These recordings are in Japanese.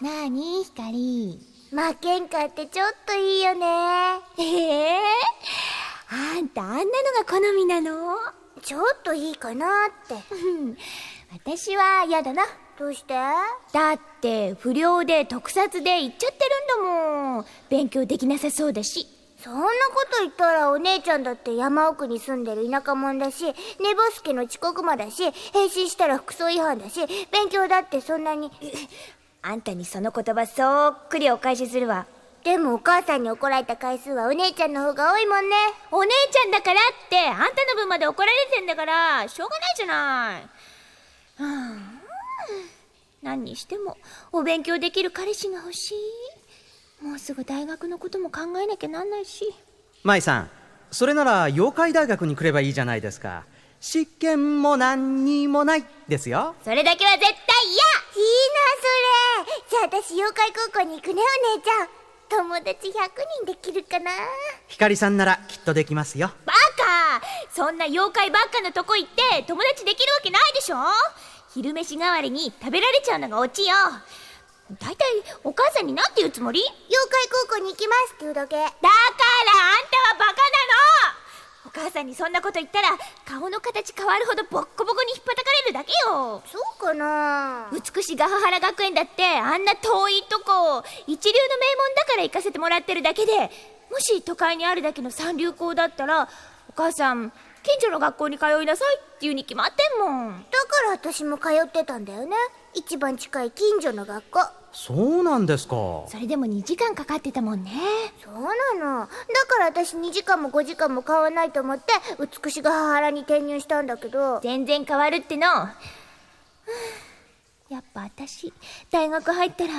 なあにひかり負けんかってちょっといいよねええー、あんたあんなのが好みなのちょっといいかなって私は嫌だなどうしてだって不良で特撮で行っちゃってるんだもん勉強できなさそうだしそんなこと言ったらお姉ちゃんだって山奥に住んでる田舎者だし、寝ぼすけの遅刻魔だし、変身したら服装違反だし、勉強だってそんなに。あんたにその言葉そっくりお返しするわ。でもお母さんに怒られた回数はお姉ちゃんの方が多いもんね。お姉ちゃんだからって、あんたの分まで怒られてんだから、しょうがないじゃない。何にしても、お勉強できる彼氏が欲しい。もうすぐ大学のことも考えなきゃなんないし。舞さん、それなら妖怪大学に来ればいいじゃないですか。試験も何にもないですよ。それだけは絶対嫌なそれじゃあ私妖怪高校に行くねお姉ちゃん友達100人できるかなひかりさんならきっとできますよバカそんな妖怪ばっかのとこ行って友達できるわけないでしょ昼飯代わりに食べられちゃうのがオチよだいたいお母さんになんて言うつもり妖怪高校に行きますって言うだけだからあんたはバカなのお母さんにそんなこと言ったら顔の形変わるほどボッコボコに引っ叩かれるだけよそうかな美しハハラ学園だってあんな遠いとこ一流の名門だから行かせてもらってるだけでもし都会にあるだけの三流校だったらお母さん近所の学校に通いなさいっていうに決まってんもんだから私も通ってたんだよね一番近い近所の学校そうなんですかそれでも2時間かかってたもんねそうなのだから私2時間も5時間も買わないと思って美しが母原に転入したんだけど全然変わるってのやっぱ私大学入ったら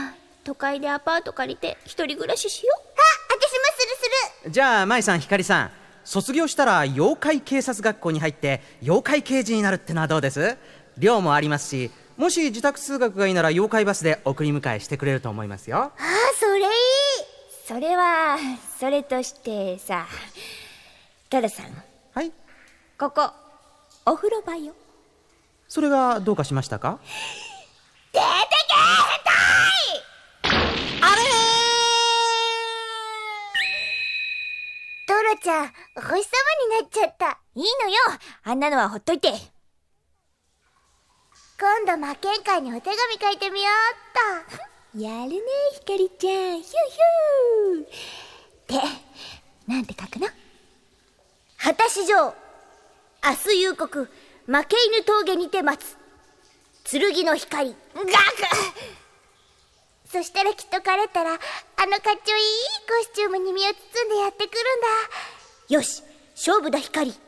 都会でアパート借りて一人暮らししようあ私もするするじゃあ舞さんひかりさん卒業したら妖怪警察学校に入って妖怪刑事になるってのはどうです寮もありますしもし自宅通学がいいなら妖怪バスで送り迎えしてくれると思いますよああそれいいそれはそれとしてさトラさんはいここお風呂場よそれがどうかしましたか出てけ変態ラちゃん、お星様になっちゃった。いいのよあんなのはほっといて今度魔剣会にお手紙書いてみようっと。やるね、ひかりちゃん。ヒュヒューって、なんて書くの果たし城、明日夕刻、負け犬峠にて待つ。剣の光。ガクそしたらきっと彼ったら、あのかっちょいいコスチュームに身を包んでやってくるんだ。よし勝負だ光って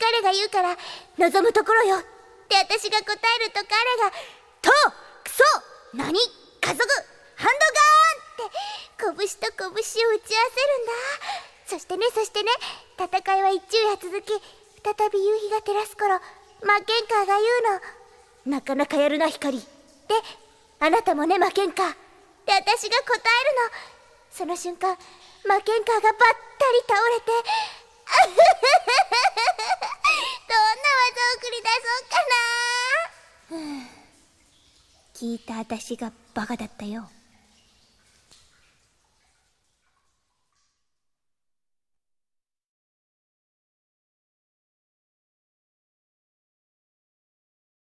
彼が言うから望むところよって私が答えると彼が「とクソ何家族ハンドガーン!」って拳と拳を打ち合わせるんだそしてねそしてね戦いは一昼夜続き再び夕日が照らす頃マケンカーが言うのなかなかやるな光であなたもねマケンカーって私が答えるのその瞬間マケンカーがばったり倒れて どんな技を繰り出そうかな聞いた私がバカだったよ